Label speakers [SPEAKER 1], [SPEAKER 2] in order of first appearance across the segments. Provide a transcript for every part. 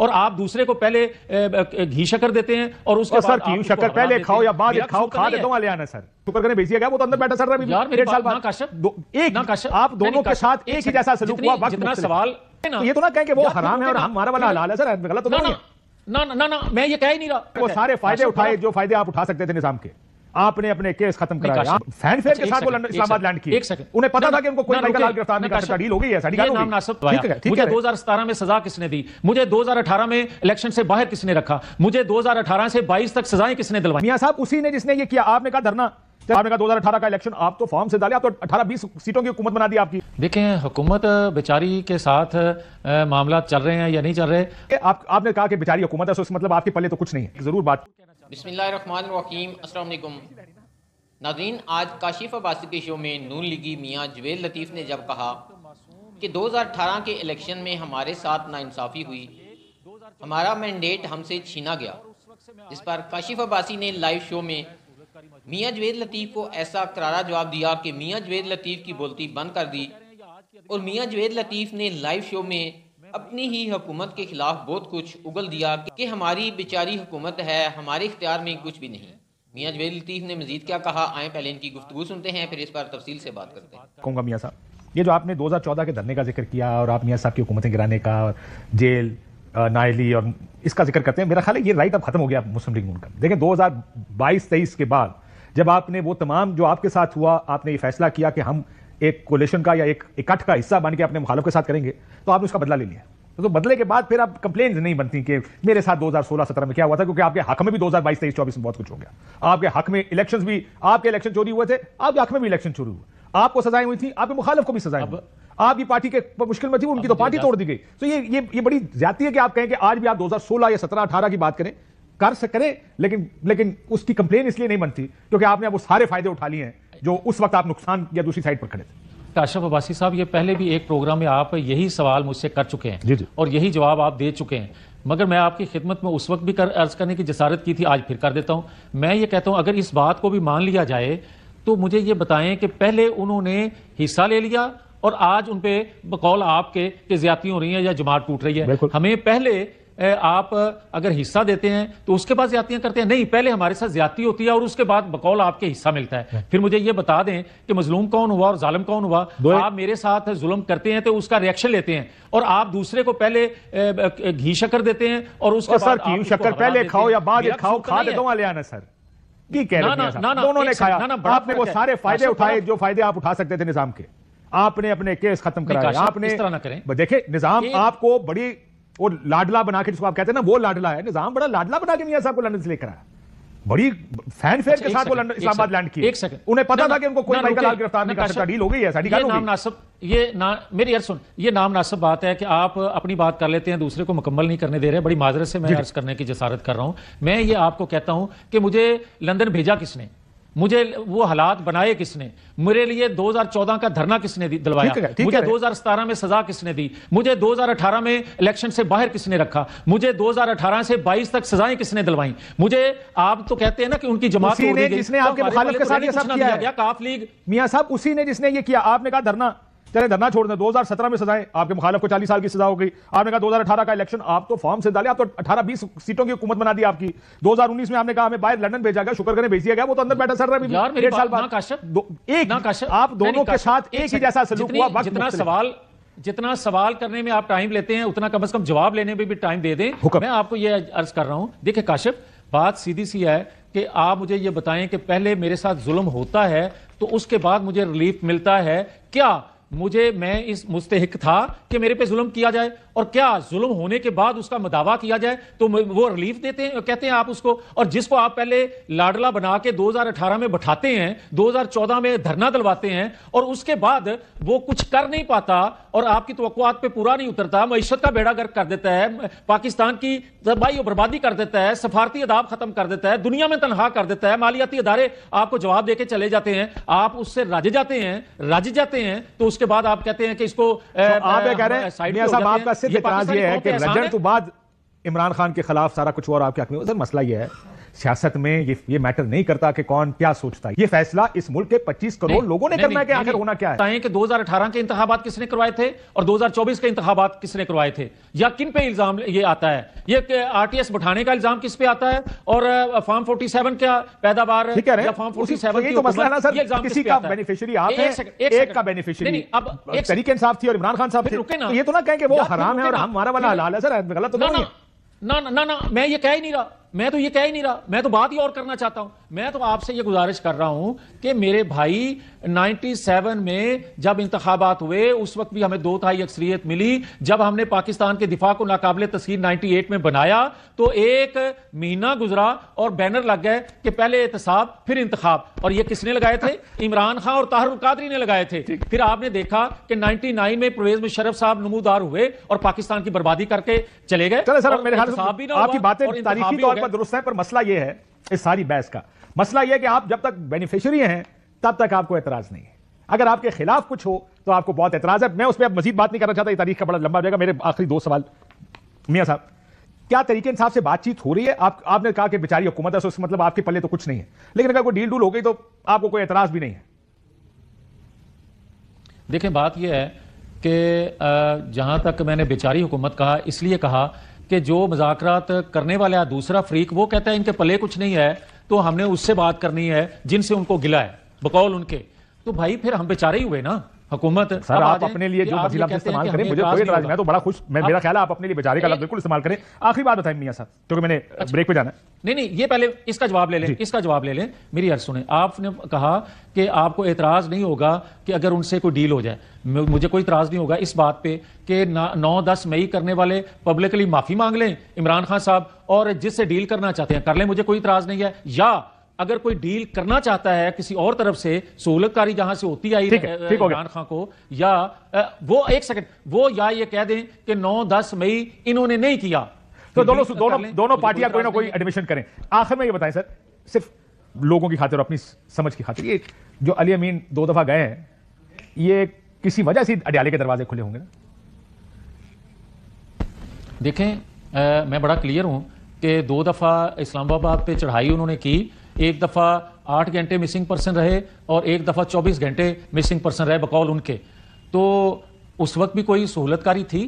[SPEAKER 1] और आप दूसरे को पहले घी शकर देते हैं और उसके सर घी शकर पहले खाओ या बाद खाओ खा देता हूं
[SPEAKER 2] आलियाना सर शुक्र करने भेजिए गया वो तो अंदर बैठा सर अभी डेढ़ साल
[SPEAKER 1] बाद
[SPEAKER 2] एक ना आप दोनों के साथ एक ही जैसा सलूक हुआ वक्त सवाल ना तो ये तो ना कहें कि वो हराम है और हमारा वाला हलाल है सर
[SPEAKER 1] गलत तो नहीं ना ना ना मैं ये कह ही नहीं रहा वो सारे फायदे उठाए
[SPEAKER 2] जो फायदे आप उठा सकते थे निजाम के आपने अपने केस खत्म कराया के अच्छा, साथ वो इस्लामाबाद लैंड
[SPEAKER 1] उन्हें पता था कि उनको कोई लाल गिरफ्तार नहीं कर सकता डील हो गई है नाम 2017 तो में सजा किसने दी मुझे 2018 में इलेक्शन से बाहर किसने रखा मुझे 2018 से 22 तक सजाएं किसने दिलवाई मियां साहब उसी ने जिसने
[SPEAKER 2] ये किया आपने कहा धरना आपने कहा 2018 का इलेक्शन आप तो फॉर्म से डाले आप तो 18 20 सीटों की हुकूमत बना दी
[SPEAKER 1] आपकी देखें हुकूमत बेचारी के साथ मामला चल रहे हैं या नहीं चल रहे आप आपने कहा कि बेचारी हुकूमत है मतलब आपके पल्ले तो कुछ नहीं है जरूर बात
[SPEAKER 3] बिसमीम अल्लाम नाजीन आज काशिफ अबासी के शो में नून लिगी मियाँ जवेद लतीफ़ ने जब कहा कि 2018 के इलेक्शन में हमारे साथ नाइंसाफ़ी हुई हमारा मैंडेट हमसे छीना गया इस पर काशिफ अबासी ने लाइव शो में मियाँ जवेद लतीफ़ को ऐसा करारा जवाब दिया कि मियाँ जवेद लतीफ़ की बोलती बंद कर दी और मियाँ जवेद लतीफ़ ने लाइव शो में अपनी ही हुकूमत के खिलाफ बहुत कुछ उगल दिया कि हमारी बेचारी हुकूमत है हमारे इख्तियार में कुछ भी नहीं मियाँ जवेद लतीफ़ ने मजीद क्या कहा आए पहले इनकी गुफ्तु सुनते हैं फिर इस पर तफसील से बात करते हैं
[SPEAKER 2] कहूँगा मियाँ साहब ये जो आपने 2014 के धरने का जिक्र किया और आप मियाँ साहब की हुकूमतें गिराने का जेल नायली और इसका जिक्र करते हैं मेरा ख्याल है ये राइट अब खत्म हो गया मुस्लिम लीग नून का देखें 2022-23 के बाद जब आपने वो तमाम जो आपके साथ हुआ आपने ये फैसला किया कि हम एक कोलेशन का या एक इकट्ठ का हिस्सा बन के अपने मुखालफ के साथ करेंगे तो आपने उसका बदला ले लिया तो बदले के बाद फिर आप कंप्लेन नहीं बनती कि मेरे साथ 2016-17 में क्या हुआ था क्योंकि आपके हक में भी 2022 23 24 में बहुत कुछ हो गया आपके हक में इलेक्शंस भी आपके इलेक्शन चोरी हुए थे आपके हक में भी इलेक्शन चोरी हुए आपको सजाएं हुई थी आपके मुखालफ को भी सजाएं आपकी पार्टी के मुश्किल में थी उनकी तो पार्टी तोड़ दी गई तो ये ये ये बड़ी ज्यादा है कि आप कहें कि आज भी आप दो या सत्रह अठारह की बात करें कर सकें लेकिन लेकिन उसकी कंप्लेन इसलिए नहीं बनती क्योंकि आपने अब वो सारे फायदे उठा लिए हैं जो उस वक्त आप नुकसान या दूसरी साइड पर खड़े थे
[SPEAKER 1] काशफ तो अब्बासी साहब ये पहले भी एक प्रोग्राम में आप यही सवाल मुझसे कर चुके हैं जी जी। और यही जवाब आप दे चुके हैं मगर मैं आपकी खिदमत में उस वक्त भी कर अर्ज करने की जसारत की थी आज फिर कर देता हूँ मैं ये कहता हूँ अगर इस बात को भी मान लिया जाए तो मुझे ये बताएं कि पहले उन्होंने हिस्सा ले लिया और आज उन पर बकौल आपके ज्यादा हो रही है या जमात टूट रही है हमें पहले आप अगर हिस्सा देते हैं तो उसके बाद ज्यादतियां करते हैं नहीं पहले हमारे साथ ज्यादती होती है और उसके बाद बकौल आपके हिस्सा मिलता है हाँ। फिर मुझे ये बता दें कि मजलूम कौन हुआ और जालम कौन हुआ आप मेरे साथ जुलम करते हैं तो उसका रिएक्शन लेते हैं और आप दूसरे को पहले घी शक्कर देते हैं और उसके बाद शक्कर पहले खाओ या बाद खाओ खा दे सर
[SPEAKER 2] की कह रहे दोनों ने खाया ना, ना, आपने वो सारे फायदे अच्छा, उठाए जो फायदे आप उठा सकते थे निजाम के आपने अपने केस खत्म कराया आपने देखे निजाम आपको बड़ी वो लाडला बना के जिसको आप कहते हैं ना वो लाडला है निजाम बड़ा लाडला बना के मियाँ साहब को लंदन से लेकर आया बड़ी फैन फेयर अच्छा, के साथ वो लंडन इस्लामाबाद लैंड किए एक सेकंड उन्हें पता था कि उनको कोई माइकल लाल गिरफ्तार नहीं कर सकता डील हो गई है साड़ी नाम
[SPEAKER 1] नासब ये ना मेरी यार सुन ये नाम नासब बात है कि आप अपनी बात कर लेते हैं दूसरे को मुकम्मल नहीं करने दे रहे बड़ी माजरत से मैं अर्ज करने की जसारत कर रहा हूं मैं ये आपको कहता हूं कि मुझे लंदन भेजा किसने मुझे वो हालात बनाए किसने मेरे लिए 2014 का धरना किसने दिलवाया ठीक है, मुझे 2017 में सजा किसने दी मुझे 2018 में इलेक्शन से बाहर किसने रखा मुझे 2018 से 22 तक सजाएं किसने दिलवाई मुझे आप तो कहते हैं ना कि उनकी जमात जिसने आपके तो मुखालिफ के साथ ये सब किया काफ लीग
[SPEAKER 2] मियां साहब उसी ने जिसने ये किया आपने कहा धरना चले धरना छोड़ दें सत्रह में सजाएं आपके मुखालफ को 40 साल की सजा हो गई आपने कहा 2018 का इलेक्शन आप तो फॉर्म से डाले आप तो 18 20 सीटों की हुकूमत बना दी आपकी 2019 में आपने कहा हमें बाहर लंदन भेजा गया शुक्र करें भेज दिया गया वो तो अंदर बैठा सर रहा डेढ़ साल बाद एक आप दोनों के साथ एक ही जैसा सलूक हुआ जितना सवाल
[SPEAKER 1] जितना सवाल करने में आप टाइम लेते हैं उतना कम अज कम जवाब लेने में भी टाइम दे दें मैं आपको यह अर्ज कर रहा हूं देखिए काशिप बात सीधी सी है कि आप मुझे ये बताएं कि पहले मेरे साथ जुल्म होता है तो उसके बाद मुझे रिलीफ मिलता है क्या मुझे मैं इस मुस्तहक था कि मेरे पे जुल्म किया जाए और क्या जुल्म होने के बाद उसका मदावा किया जाए तो वो रिलीफ देते हैं कहते हैं आप उसको और जिसको आप पहले लाडला बना के 2018 में बैठाते हैं 2014 में धरना दलवाते हैं और उसके बाद वो कुछ कर नहीं पाता और आपकी तो पे पूरा नहीं उतरता मीशत का बेड़ा गर्क कर देता है पाकिस्तान की तबाही और बर्बादी कर देता है सफारती अदाब खत्म कर देता है दुनिया में तनहा कर देता है मालियाती अदारे आपको जवाब दे चले जाते हैं आप उससे राजे जाते हैं राजे जाते हैं तो उसके बाद आप कहते हैं कि इसको तो आप कह रहे हैं आपका सिर्फ इतराज ये है कि रजन तो
[SPEAKER 2] बाद इमरान खान के खिलाफ सारा कुछ और आपके हक में उधर मसला ये है सियासत में ये ये मैटर नहीं करता कि कौन क्या सोचता है ये फैसला इस मुल्क के 25 करोड़ लोगों ने नहीं, करना नहीं, है कि आखिर होना क्या
[SPEAKER 1] है कि 2018 के इंतबात किसने करवाए थे और 2024 के इंतबात किसने करवाए थे या किन पे इल्जाम ये आता है ये आरटीएस बैठाने का इल्जाम किस पे आता है और फॉर्म फोर्टी सेवन क्या पैदावार तो किसी का
[SPEAKER 2] बेनिफिशरी आप एक का बेनिफिशरी अब तरीके इंसाफ थी और इमरान खान साहब रुके ना तो ये तो ना कहें वो हराम है और हमारा वाला हलाल है सर गलत तो ना
[SPEAKER 1] ना ना ना मैं ये कह ही नहीं रहा मैं तो ये कह ही नहीं रहा मैं तो बात ही और करना चाहता हूं मैं तो आपसे ये गुजारिश कर रहा हूं कि मेरे भाई 97 में जब इंतबात हुए उस वक्त भी हमें दो थाई अक्सरियत मिली जब हमने पाकिस्तान के दिफा को नाकाबले तस्वीर 98 में बनाया तो एक महीना गुजरा और बैनर लग गए कि पहले एहतसाब फिर इंतखाब और ये किसने लगाए थे इमरान खान और ताहर कादरी ने लगाए थे फिर आपने देखा कि नाइनटी में प्रवेज मुशरफ साहब नमूदार हुए और पाकिस्तान की बर्बादी करके चले गए आपकी बातें
[SPEAKER 2] पर दुरुस्त है पर मसला यह है इस सारी बहस का मसला यह कि आप जब तक बेनिफिशरी हैं तब तक आपको एतराज नहीं है अगर आपके खिलाफ कुछ हो तो आपको बहुत एतराज है मैं उस पर अब मजीद बात नहीं करना चाहता तारीख का बड़ा लंबा जाएगा मेरे आखिरी दो सवाल मियाँ साहब क्या तरीके इंसाफ से बातचीत हो रही है आप आपने कहा कि बेचारी हुकूमत है तो उसका मतलब आपके पल्ले तो कुछ नहीं है लेकिन अगर कोई डील डूल हो गई तो आपको कोई एतराज भी नहीं है
[SPEAKER 1] देखें बात यह है कि जहां तक मैंने बेचारी हुकूमत कहा इसलिए कहा कि जो मुजाकर करने वाला दूसरा फ्रीक वो कहता है इनके पले कुछ नहीं है तो हमने उससे बात करनी है जिनसे उनको गिला है बकौल उनके तो भाई फिर हम बेचारे ही हुए ना हुकूमत सर आप अपने लिए जो वसीला इस्तेमाल करें मुझे कोई इतराज मैं तो
[SPEAKER 2] बड़ा खुश मैं मेरा
[SPEAKER 1] ख्याल है आप अपने लिए बेचारे का बिल्कुल इस्तेमाल करें
[SPEAKER 2] आखिरी बात बताएं मियां साहब क्योंकि तो मैंने अच्छा। ब्रेक पे जाना है
[SPEAKER 1] नहीं नहीं ये पहले इसका जवाब ले लें इसका जवाब ले लें मेरी अर्ज सुने आपने कहा कि आपको एतराज़ नहीं होगा कि अगर उनसे कोई डील हो जाए मुझे कोई इतराज़ नहीं होगा इस बात पे कि नौ दस मई करने वाले पब्लिकली माफ़ी मांग लें इमरान खान साहब और जिससे डील करना चाहते हैं कर लें मुझे कोई इतराज़ नहीं है या अगर कोई डील करना चाहता है किसी और तरफ से सहूलतकारी जहां से होती आई इमरान खान को या वो एक सेकंड वो या ये कह दें कि 9-10 मई इन्होंने नहीं किया तो दोनों दोनों दोनों पार्टियां कोई ना कोई एडमिशन करें आखिर में ये बताएं सर सिर्फ लोगों की
[SPEAKER 2] खातिर अपनी समझ की खातिर ये जो अली अमीन दो दफा गए हैं ये किसी वजह से अडयाले के दरवाजे खुले होंगे ना
[SPEAKER 1] देखें मैं बड़ा क्लियर हूं कि दो दफा इस्लामाबाद पे चढ़ाई उन्होंने की एक दफ़ा आठ घंटे मिसिंग पर्सन रहे और एक दफ़ा चौबीस घंटे मिसिंग पर्सन रहे बकौल उनके तो उस वक्त भी कोई सहूलतकारी थी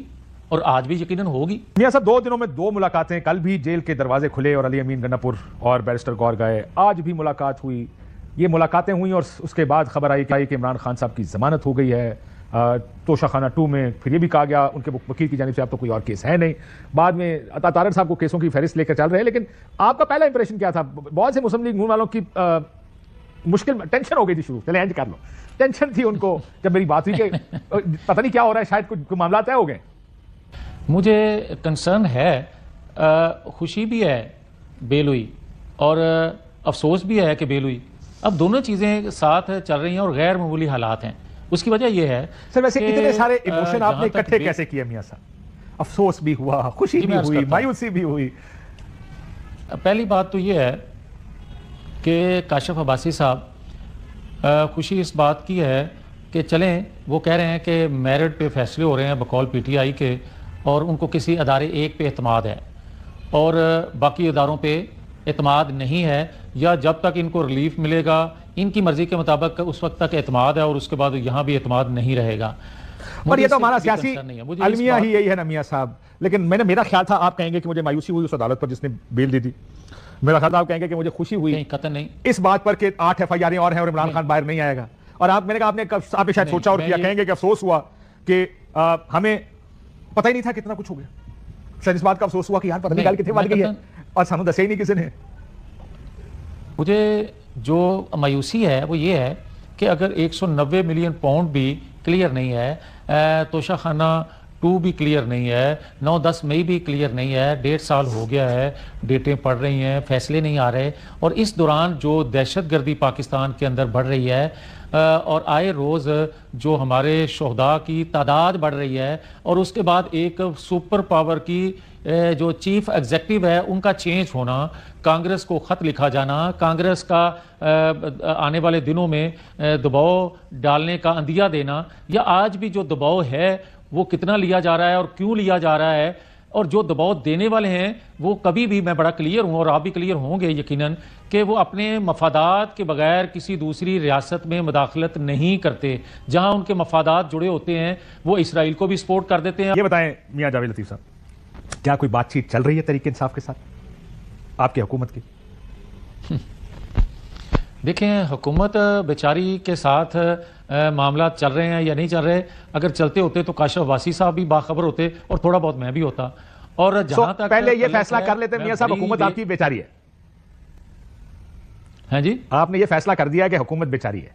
[SPEAKER 1] और आज भी यकीनन होगी मियाँ साहब दो दिनों में दो
[SPEAKER 2] मुलाकातें कल भी जेल के दरवाजे खुले और अली अमीन गन्नापुर और बैरिस्टर गौर गए आज भी मुलाकात हुई ये मुलाकातें हुई और उसके बाद खबर आई कि इमरान खान साहब की जमानत हो गई है तोशाखाना टू में फिर ये भी कहा गया उनके वकील की जानी से आप तो कोई और केस है नहीं बाद में अता साहब को केसों की फहरिस्त लेकर चल रहे हैं लेकिन आपका पहला इंप्रेशन क्या था बहुत से मुस्लिम लीग नून वालों की आ, मुश्किल टेंशन हो गई थी शुरू चले एंड कर लो टेंशन थी उनको जब मेरी बात हुई कि पता नहीं क्या हो रहा है शायद कुछ मामला तय हो गए
[SPEAKER 1] मुझे कंसर्न है खुशी भी है बेल हुई और अफसोस भी है कि बेल हुई अब दोनों चीज़ें साथ चल रही हैं और गैर मामूली हालात हैं उसकी वजह यह है सर वैसे इतने सारे इमोशन आपने इकट्ठे कैसे किए मियाँ साहब
[SPEAKER 2] अफसोस भी हुआ
[SPEAKER 1] खुशी भी हुई मायूसी भी हुई पहली बात तो यह है कि काशिफ अब्बासी साहब खुशी इस बात की है कि चलें वो कह रहे हैं कि मेरिट पे फैसले हो रहे हैं बकौल पीटीआई के और उनको किसी अदारे एक पे अतमाद है और बाकी अदारों पे अतमाद नहीं है या जब तक इनको रिलीफ मिलेगा इनकी मर्जी के मुताबिक उस वक्त तक अतमाद है और उसके बाद यहाँ भी अतमाद नहीं रहेगा
[SPEAKER 2] और ये तो हमारा सियासी अलमिया ही यही है ना मियाँ साहब लेकिन मैंने मेरा ख्याल था आप कहेंगे कि मुझे मायूसी हुई उस अदालत पर जिसने बेल दी थी मेरा ख्याल था आप कहेंगे कि मुझे खुशी हुई नहीं कतन नहीं इस बात पर कि आठ एफ आई और हैं और इमरान खान बाहर नहीं आएगा और आप मैंने कहा आपने कब आपने शायद सोचा और किया कहेंगे कि अफसोस हुआ कि हमें पता ही नहीं था कितना कुछ हो गया शायद इस बात का अफसोस हुआ कि यार पता नहीं गई है और सानू दसे ही नहीं किसी ने
[SPEAKER 1] मुझे जो मायूसी है वो ये है कि अगर 190 मिलियन पाउंड भी क्लियर नहीं है तोशा खाना टू भी क्लियर नहीं है नौ दस मई भी क्लियर नहीं है डेढ़ साल हो गया है डेटें पड़ रही हैं फैसले नहीं आ रहे और इस दौरान जो दहशत गर्दी पाकिस्तान के अंदर बढ़ रही है और आए रोज़ जो हमारे शहदा की तादाद बढ़ रही है और उसके बाद एक सुपर पावर की जो चीफ एग्जेक्टिव है उनका चेंज होना कांग्रेस को ख़त लिखा जाना कांग्रेस का आने वाले दिनों में दबाव डालने का अंदिया देना या आज भी जो दबाव है वो कितना लिया जा रहा है और क्यों लिया जा रहा है और जो दबाव देने वाले हैं वो कभी भी मैं बड़ा क्लियर हूँ और आप भी क्लियर होंगे यकीनन कि वो अपने मफादात के बगैर किसी दूसरी रियासत में मदाखलत नहीं करते जहाँ उनके मफादात जुड़े होते हैं वो इसराइल को भी सपोर्ट कर देते हैं ये बताएं मियाँ जावेद लतीफ़ साहब
[SPEAKER 2] क्या कोई बातचीत चल रही है तरीके इंसाफ के साथ आपकी हुकूमत की
[SPEAKER 1] देखें हुकूमत बेचारी के साथ मामला चल रहे हैं या नहीं चल रहे अगर चलते होते तो काशफ वासी साहब भी बाखबर होते और थोड़ा बहुत मैं भी होता और जहां so, तक पहले ये फैसला कर लेते मियाँ साहब हुकूमत आपकी बेचारी है हैं हाँ जी आपने
[SPEAKER 2] ये फैसला कर दिया कि हुकूमत बेचारी है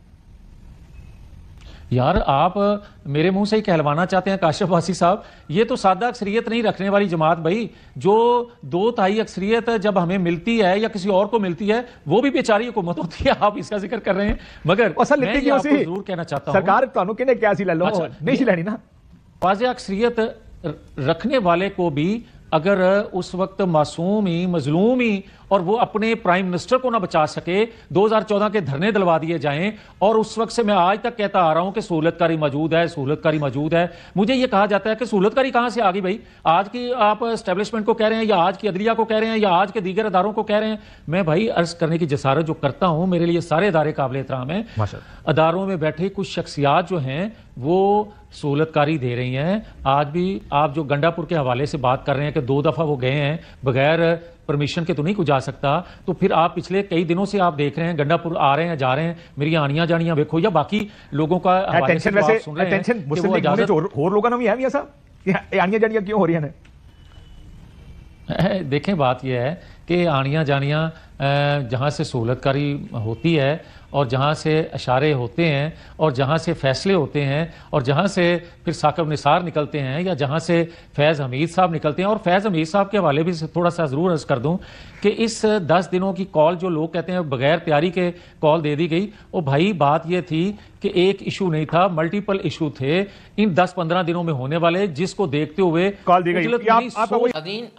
[SPEAKER 1] यार आप मेरे मुंह से ही कहलवाना चाहते हैं काशिफ वासी साहब ये तो सादा अक्सरियत नहीं रखने वाली जमात भाई जो दो ताई अक्सरियत जब हमें मिलती है या किसी और को मिलती है वो भी बेचारी हुकूमत होती है आप इसका जिक्र कर रहे हैं मगर मैं ये आपको जरूर कहना चाहता हूं सरकार
[SPEAKER 2] तो क्या सी ਸੀ लो अच्छा, नहीं सी ਲੈਣੀ ना
[SPEAKER 1] वाज अक्सरियत रखने वाले को भी अगर उस वक्त मासूम ही मजलूम ही और वो अपने प्राइम मिनिस्टर को ना बचा सके 2014 के धरने दिलवा दिए जाएं और उस वक्त से मैं आज तक कहता आ रहा हूं कि सहूलतकारी मौजूद है सहूलतकारी मौजूद है मुझे ये कहा जाता है कि सहूलतकारी कहां से आ गई भाई आज की आप स्टैब्लिशमेंट को कह रहे हैं या आज की अदलिया को कह रहे हैं या आज के दीगर अदारों को कह रहे हैं मैं भाई अर्ज करने की जसारत जो करता हूं मेरे लिए सारे अदारे काबिल एहतराम है अदारों में बैठे कुछ शख्सियात जो हैं वो सहूलतकारी दे रही हैं आज भी आप जो गंडापुर के हवाले से बात कर रहे हैं कि दो दफ़ा वो गए हैं बगैर परमिशन के तो नहीं कुछ जा सकता तो फिर आप पिछले कई दिनों से आप देख रहे हैं गंडापुर आ रहे हैं जा रहे हैं मेरी आनिया जानिया देखो या बाकी लोगों का टेंशन हाँ, सुन है क्यों हो रही हैं देखें बात यह है कि आनियाँ जानियाँ जहाँ से सहूलतकारी होती है और जहाँ से इशारे होते हैं और जहाँ से फैसले होते हैं और जहाँ से फिर साकब निसार निकलते हैं या जहाँ से फैज़ हमीद साहब निकलते हैं और फैज़ हमीद साहब के हवाले भी थोड़ा सा ज़रूर अर्ज़ कर दूँ कि इस दस दिनों की कॉल जो लोग कहते हैं बगैर तैयारी के कॉल दे दी गई वो भाई बात ये थी कि एक इशू नहीं था मल्टीपल इशू थे इन दस पंद्रह दिनों में होने वाले जिसको देखते हुए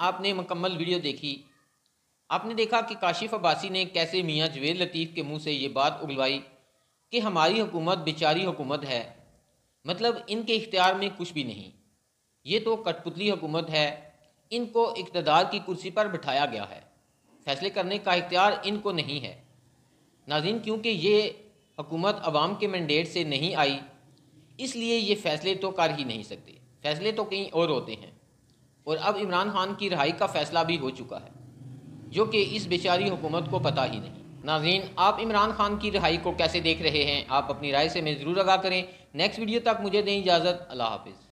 [SPEAKER 3] आपने मुकम्मल वीडियो देखी आपने देखा कि काशिफ अब्बासी ने कैसे मियाँ जवेद लतीफ़ के मुंह से ये बात उगलवाई कि हमारी हुकूमत बेचारी हुकूमत है मतलब इनके इख्तियार में कुछ भी नहीं ये तो कठपुतली हुकूमत है इनको इकतदार की कुर्सी पर बिठाया गया है फैसले करने का इख्तियार इनको नहीं है नाजिन क्योंकि ये हुकूमत अवाम के मैंडेट से नहीं आई इसलिए ये फ़ैसले तो कर ही नहीं सकते फैसले तो कहीं और होते हैं और अब इमरान खान की रहाई का फ़ैसला भी हो चुका है जो कि इस बेचारी हुकूमत को पता ही नहीं नाजीन आप इमरान खान की रहाई को कैसे देख रहे हैं आप अपनी राय से मैं ज़रूर आगा करें नेक्स्ट वीडियो तक मुझे दें इजाज़त अल्लाह हाफिज़